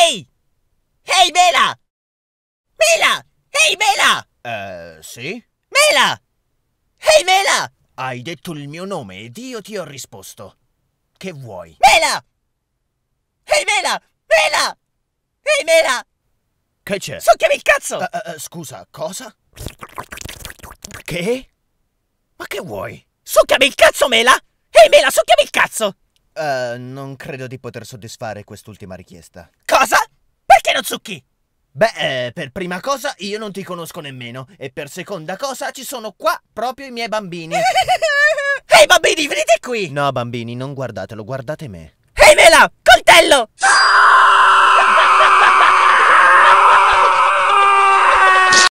Ehi! Ehi, Mela! Mela! Ehi, Mela! Eh, sì? Mela! Ehi, Mela! Hai detto il mio nome ed io ti ho risposto. Che vuoi? Mela! Ehi, Mela! Mela! Ehi, Mela! Che c'è? Succhiami il cazzo! Uh, uh, scusa, cosa? Che? Ma che vuoi? Succhiami il cazzo, Mela! Ehi, Mela, succhiami il cazzo! Uh, non credo di poter soddisfare quest'ultima richiesta. Cosa? Perché non zucchi? Beh, eh, per prima cosa io non ti conosco nemmeno e per seconda cosa ci sono qua proprio i miei bambini. Ehi hey, bambini, venite qui! No bambini, non guardatelo, guardate me. Ehi hey, Mela, coltello! Ah!